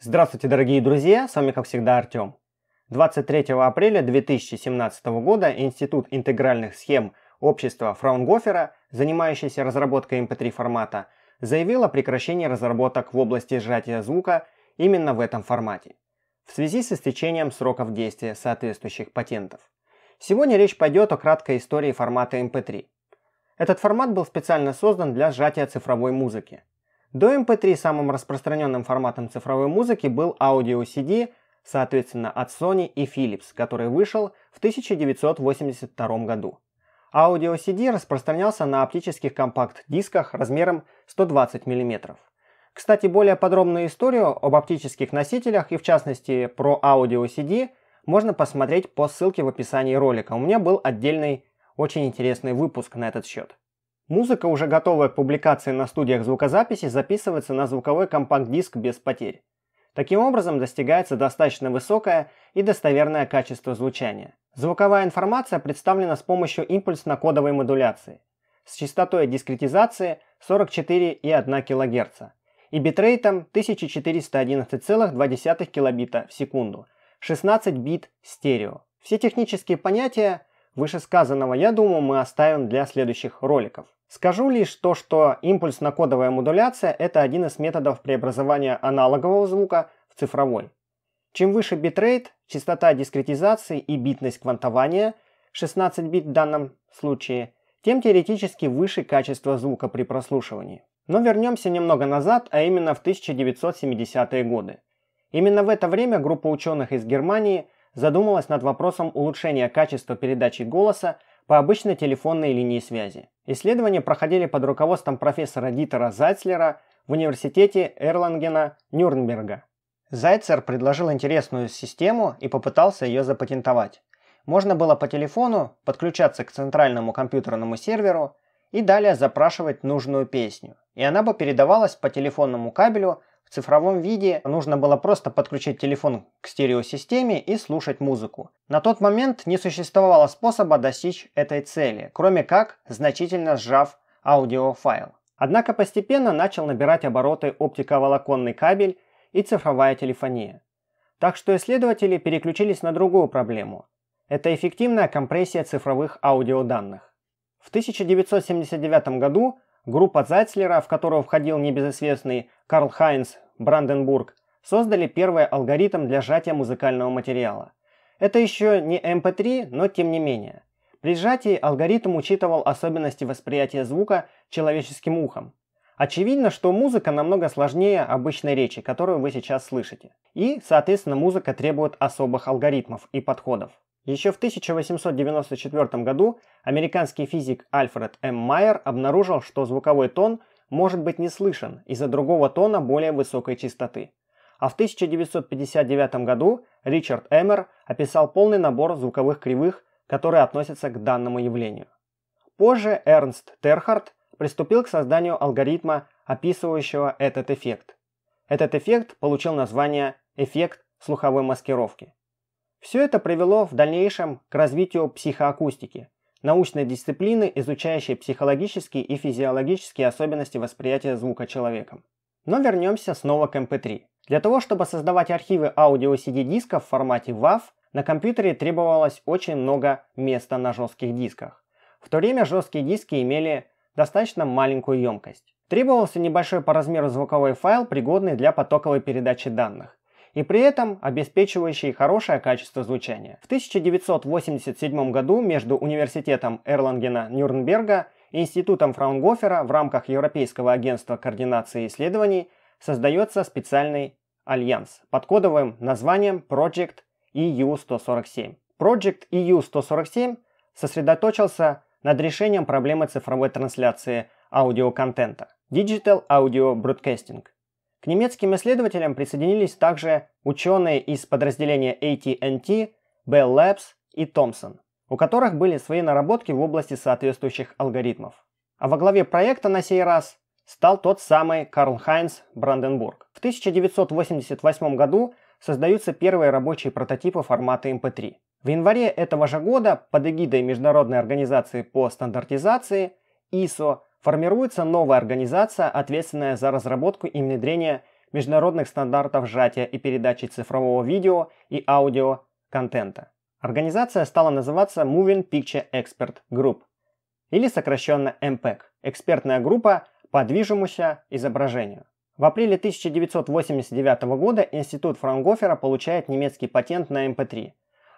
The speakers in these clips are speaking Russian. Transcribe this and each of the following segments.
Здравствуйте, дорогие друзья! С вами, как всегда, Артем. 23 апреля 2017 года Институт интегральных схем общества Фраунгофера, занимающийся разработкой MP3 эм формата, заявил о прекращении разработок в области сжатия звука именно в этом формате, в связи с истечением сроков действия соответствующих патентов. Сегодня речь пойдет о краткой истории формата MP3. Эм Этот формат был специально создан для сжатия цифровой музыки – до MP3 эм самым распространенным форматом цифровой музыки был аудио-CD, соответственно, от Sony и Philips, который вышел в 1982 году. Аудио-CD распространялся на оптических компакт-дисках размером 120 мм. Кстати, более подробную историю об оптических носителях и в частности про аудио-CD можно посмотреть по ссылке в описании ролика. У меня был отдельный очень интересный выпуск на этот счет. Музыка, уже готовая к публикации на студиях звукозаписи, записывается на звуковой компакт-диск без потерь. Таким образом достигается достаточно высокое и достоверное качество звучания. Звуковая информация представлена с помощью импульсно-кодовой модуляции с частотой дискретизации 44,1 кГц и битрейтом 1411,2 кбита в секунду, 16 бит стерео. Все технические понятия Вышесказанного, я думаю, мы оставим для следующих роликов. Скажу лишь то, что импульсно-кодовая модуляция – это один из методов преобразования аналогового звука в цифровой. Чем выше битрейт, частота дискретизации и битность квантования, 16 бит в данном случае, тем теоретически выше качество звука при прослушивании. Но вернемся немного назад, а именно в 1970-е годы. Именно в это время группа ученых из Германии – задумалась над вопросом улучшения качества передачи голоса по обычной телефонной линии связи. Исследования проходили под руководством профессора Дитера Зайцлера в университете Эрлангена Нюрнберга. Зайцер предложил интересную систему и попытался ее запатентовать. Можно было по телефону подключаться к центральному компьютерному серверу и далее запрашивать нужную песню, и она бы передавалась по телефонному кабелю в цифровом виде нужно было просто подключить телефон к стереосистеме и слушать музыку. На тот момент не существовало способа достичь этой цели, кроме как значительно сжав аудиофайл. Однако постепенно начал набирать обороты оптиковолоконный кабель и цифровая телефония. Так что исследователи переключились на другую проблему. Это эффективная компрессия цифровых аудиоданных. В 1979 году Группа Зайцлера, в которую входил небезызвестный Карл Хайнц Бранденбург, создали первый алгоритм для сжатия музыкального материала. Это еще не MP3, эм но тем не менее. При сжатии алгоритм учитывал особенности восприятия звука человеческим ухом. Очевидно, что музыка намного сложнее обычной речи, которую вы сейчас слышите. И, соответственно, музыка требует особых алгоритмов и подходов. Еще в 1894 году американский физик Альфред М. Майер обнаружил, что звуковой тон может быть не слышен из-за другого тона более высокой частоты. А в 1959 году Ричард Эммер описал полный набор звуковых кривых, которые относятся к данному явлению. Позже Эрнст Терхарт приступил к созданию алгоритма, описывающего этот эффект. Этот эффект получил название «эффект слуховой маскировки». Все это привело в дальнейшем к развитию психоакустики, научной дисциплины, изучающей психологические и физиологические особенности восприятия звука человеком. Но вернемся снова к MP3. Эм для того, чтобы создавать архивы аудио-CD-дисков в формате WAV, на компьютере требовалось очень много места на жестких дисках. В то время жесткие диски имели достаточно маленькую емкость. Требовался небольшой по размеру звуковой файл, пригодный для потоковой передачи данных и при этом обеспечивающий хорошее качество звучания. В 1987 году между Университетом Эрлангена-Нюрнберга и Институтом Фраунгофера в рамках Европейского агентства координации исследований создается специальный альянс под кодовым названием Project EU-147. Project EU-147 сосредоточился над решением проблемы цифровой трансляции аудиоконтента – Digital Audio Broadcasting – к немецким исследователям присоединились также ученые из подразделения AT&T, Bell Labs и Thomson, у которых были свои наработки в области соответствующих алгоритмов. А во главе проекта на сей раз стал тот самый Карл Хайнс Бранденбург. В 1988 году создаются первые рабочие прототипы формата MP3. Эм в январе этого же года под эгидой Международной организации по стандартизации ISO формируется новая организация, ответственная за разработку и внедрение международных стандартов сжатия и передачи цифрового видео и аудио контента. Организация стала называться Moving Picture Expert Group, или сокращенно MPEG, экспертная группа по движемуся изображению. В апреле 1989 года Институт Франгофера получает немецкий патент на MP3. Эм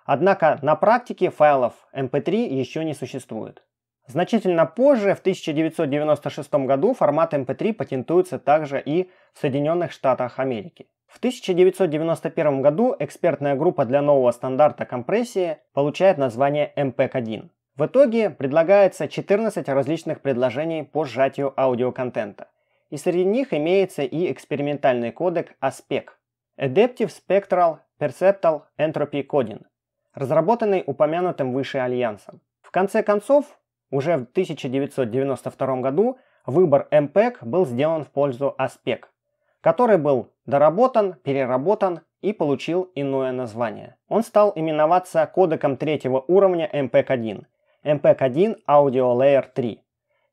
Однако на практике файлов MP3 эм еще не существует. Значительно позже, в 1996 году, формат MP3 эм патентуется также и в Соединенных Штатах Америки. В 1991 году экспертная группа для нового стандарта компрессии получает название MPEG-1. Эм в итоге предлагается 14 различных предложений по сжатию аудиоконтента. И среди них имеется и экспериментальный кодек ASPEC – Adaptive Spectral Perceptual Entropy Coding, разработанный упомянутым выше альянсом. В конце концов, уже в 1992 году выбор МПЭК был сделан в пользу ASpec, который был доработан, переработан и получил иное название. Он стал именоваться кодеком третьего уровня MPEG-1, MPEG-1 Audio Layer 3.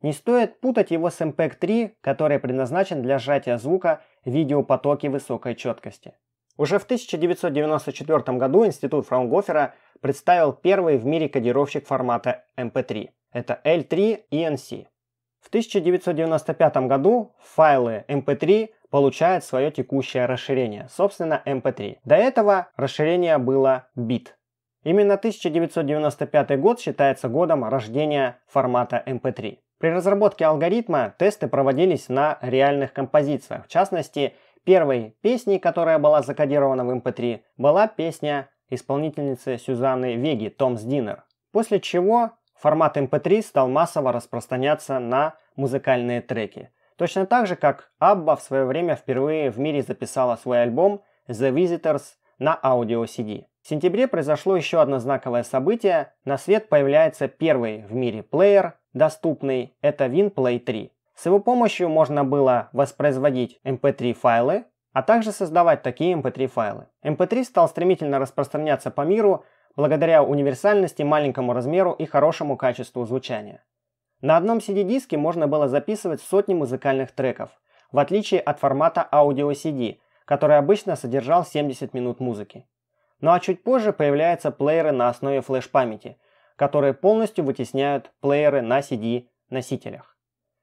Не стоит путать его с MPEG-3, который предназначен для сжатия звука в видеопотоке высокой четкости. Уже в 1994 году Институт Фраунгофера представил первый в мире кодировщик формата MP3. Это L3 и NC. В 1995 году файлы MP3 эм получают свое текущее расширение, собственно MP3. Эм До этого расширение было бит. Именно 1995 год считается годом рождения формата MP3. Эм При разработке алгоритма тесты проводились на реальных композициях. В частности, первой песней, которая была закодирована в MP3, была песня исполнительницы Сюзанны Веги «Томс Динер». После чего Формат MP3 эм стал массово распространяться на музыкальные треки. Точно так же, как Абба в свое время впервые в мире записала свой альбом The Visitors на аудио CD. В сентябре произошло еще одно знаковое событие. На свет появляется первый в мире плеер, доступный, это WinPlay 3. С его помощью можно было воспроизводить MP3 эм файлы, а также создавать такие MP3 эм файлы. MP3 стал стремительно распространяться по миру, благодаря универсальности, маленькому размеру и хорошему качеству звучания. На одном CD-диске можно было записывать сотни музыкальных треков, в отличие от формата аудио CD, который обычно содержал 70 минут музыки. Ну а чуть позже появляются плееры на основе флеш-памяти, которые полностью вытесняют плееры на CD-носителях.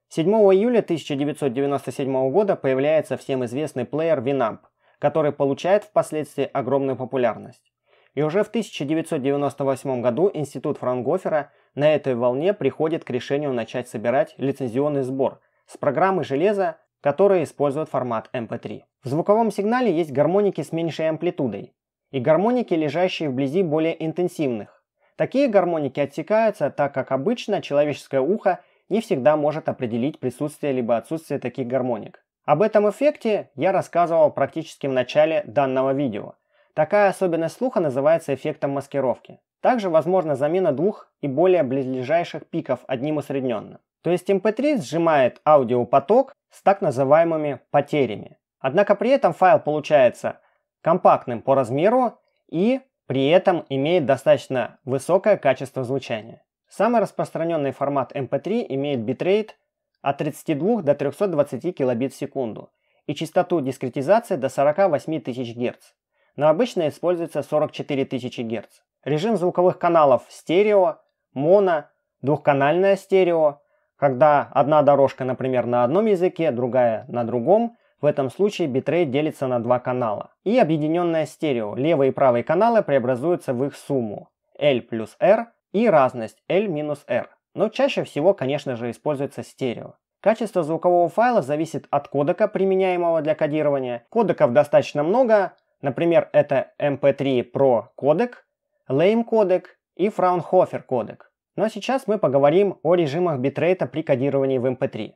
7 июля 1997 года появляется всем известный плеер Winamp, который получает впоследствии огромную популярность. И уже в 1998 году Институт Франгофера на этой волне приходит к решению начать собирать лицензионный сбор с программы железа, которая использует формат MP3. Эм в звуковом сигнале есть гармоники с меньшей амплитудой и гармоники, лежащие вблизи более интенсивных. Такие гармоники отсекаются, так как обычно человеческое ухо не всегда может определить присутствие либо отсутствие таких гармоник. Об этом эффекте я рассказывал практически в начале данного видео – Такая особенность слуха называется эффектом маскировки. Также возможна замена двух и более близлежащих пиков одним усредненным. То есть MP3 эм сжимает аудиопоток с так называемыми потерями. Однако при этом файл получается компактным по размеру и при этом имеет достаточно высокое качество звучания. Самый распространенный формат MP3 эм имеет битрейт от 32 до 320 килобит в секунду и частоту дискретизации до 48 тысяч герц но обычно используется 44 тысячи Гц. Режим звуковых каналов стерео, моно, двухканальное стерео, когда одна дорожка, например, на одном языке, другая на другом, в этом случае битрейт делится на два канала. И объединенное стерео, левый и правый каналы преобразуются в их сумму L плюс R и разность L минус R. Но чаще всего, конечно же, используется стерео. Качество звукового файла зависит от кодека, применяемого для кодирования. Кодеков достаточно много, Например, это MP3 Pro кодек, Lame кодек и Fraunhofer кодек. Но сейчас мы поговорим о режимах битрейта при кодировании в MP3.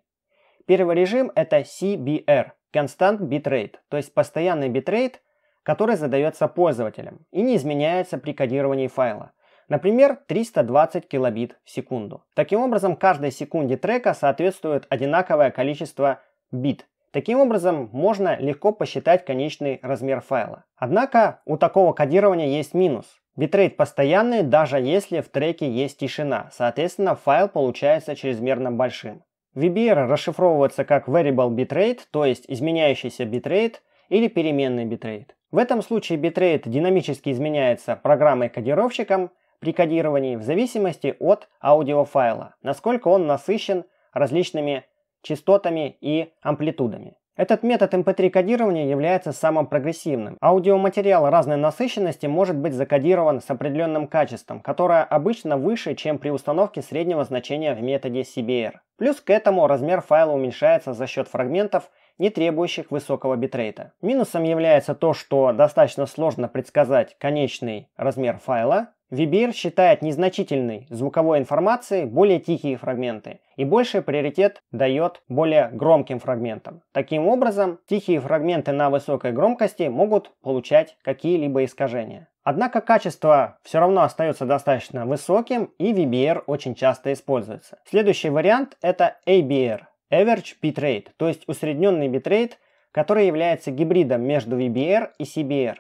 Первый режим это CBR, Constant Bitrate, то есть постоянный битрейт, который задается пользователем и не изменяется при кодировании файла. Например, 320 килобит в секунду. Таким образом, каждой секунде трека соответствует одинаковое количество бит, Таким образом, можно легко посчитать конечный размер файла. Однако у такого кодирования есть минус. Битрейт постоянный, даже если в треке есть тишина, соответственно файл получается чрезмерно большим. VBR расшифровывается как Variable Bitrate, то есть изменяющийся битрейт или переменный битрейт. В этом случае битрейт динамически изменяется программой-кодировщиком при кодировании в зависимости от аудиофайла, насколько он насыщен различными частотами и амплитудами. Этот метод MP3 эм кодирования является самым прогрессивным. Аудиоматериал разной насыщенности может быть закодирован с определенным качеством, которое обычно выше, чем при установке среднего значения в методе CBR. Плюс к этому размер файла уменьшается за счет фрагментов, не требующих высокого битрейта. Минусом является то, что достаточно сложно предсказать конечный размер файла, VBR считает незначительной звуковой информации более тихие фрагменты и больше приоритет дает более громким фрагментам. Таким образом, тихие фрагменты на высокой громкости могут получать какие-либо искажения. Однако качество все равно остается достаточно высоким и VBR очень часто используется. Следующий вариант это ABR, Average Bitrate, то есть усредненный битрейт, который является гибридом между VBR и CBR.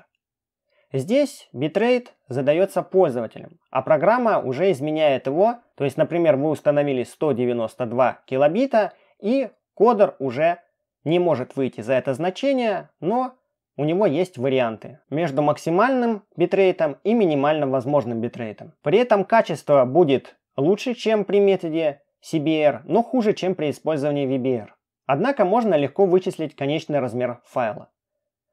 Здесь битрейт задается пользователем, а программа уже изменяет его, то есть, например, вы установили 192 килобита, и кодер уже не может выйти за это значение, но у него есть варианты между максимальным битрейтом и минимальным возможным битрейтом. При этом качество будет лучше, чем при методе CBR, но хуже, чем при использовании VBR. Однако можно легко вычислить конечный размер файла.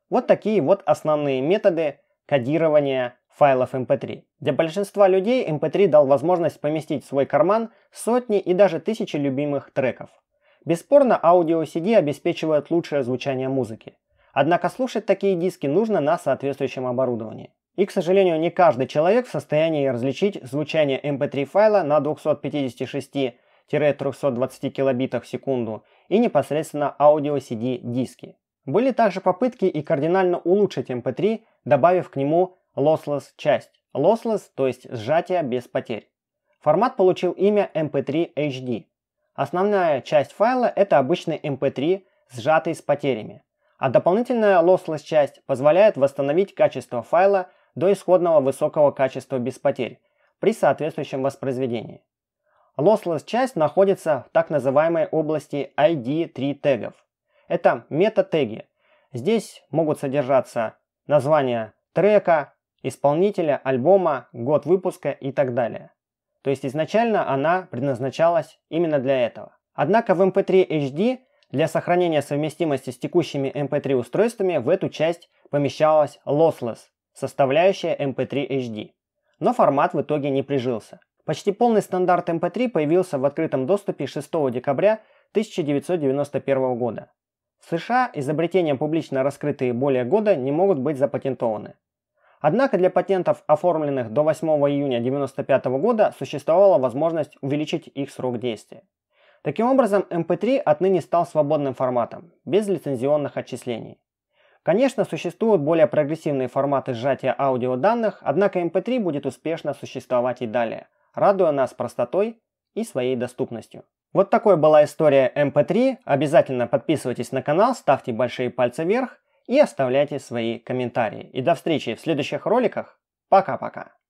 Вот такие вот основные методы Кодирование файлов MP3. Эм Для большинства людей MP3 эм дал возможность поместить в свой карман сотни и даже тысячи любимых треков. Бесспорно, аудио CD обеспечивает лучшее звучание музыки. Однако слушать такие диски нужно на соответствующем оборудовании. И, к сожалению, не каждый человек в состоянии различить звучание MP3 эм файла на 256-320 килобитах в секунду и непосредственно аудио CD диски. Были также попытки и кардинально улучшить MP3 добавив к нему lossless часть. Lossless, то есть сжатие без потерь. Формат получил имя MP3 HD. Основная часть файла это обычный MP3, сжатый с потерями. А дополнительная lossless часть позволяет восстановить качество файла до исходного высокого качества без потерь при соответствующем воспроизведении. Lossless часть находится в так называемой области ID3 тегов. Это мета-теги. Здесь могут содержаться название трека, исполнителя, альбома, год выпуска и так далее. То есть изначально она предназначалась именно для этого. Однако в MP3 эм HD для сохранения совместимости с текущими MP3 эм устройствами в эту часть помещалась Lossless, составляющая MP3 эм HD. Но формат в итоге не прижился. Почти полный стандарт MP3 появился в открытом доступе 6 декабря 1991 года. В США изобретения, публично раскрытые более года, не могут быть запатентованы. Однако для патентов, оформленных до 8 июня 1995 года, существовала возможность увеличить их срок действия. Таким образом, MP3 эм отныне стал свободным форматом, без лицензионных отчислений. Конечно, существуют более прогрессивные форматы сжатия аудиоданных, однако MP3 эм будет успешно существовать и далее, радуя нас простотой и своей доступностью. Вот такой была история MP3. Обязательно подписывайтесь на канал, ставьте большие пальцы вверх и оставляйте свои комментарии. И до встречи в следующих роликах. Пока-пока.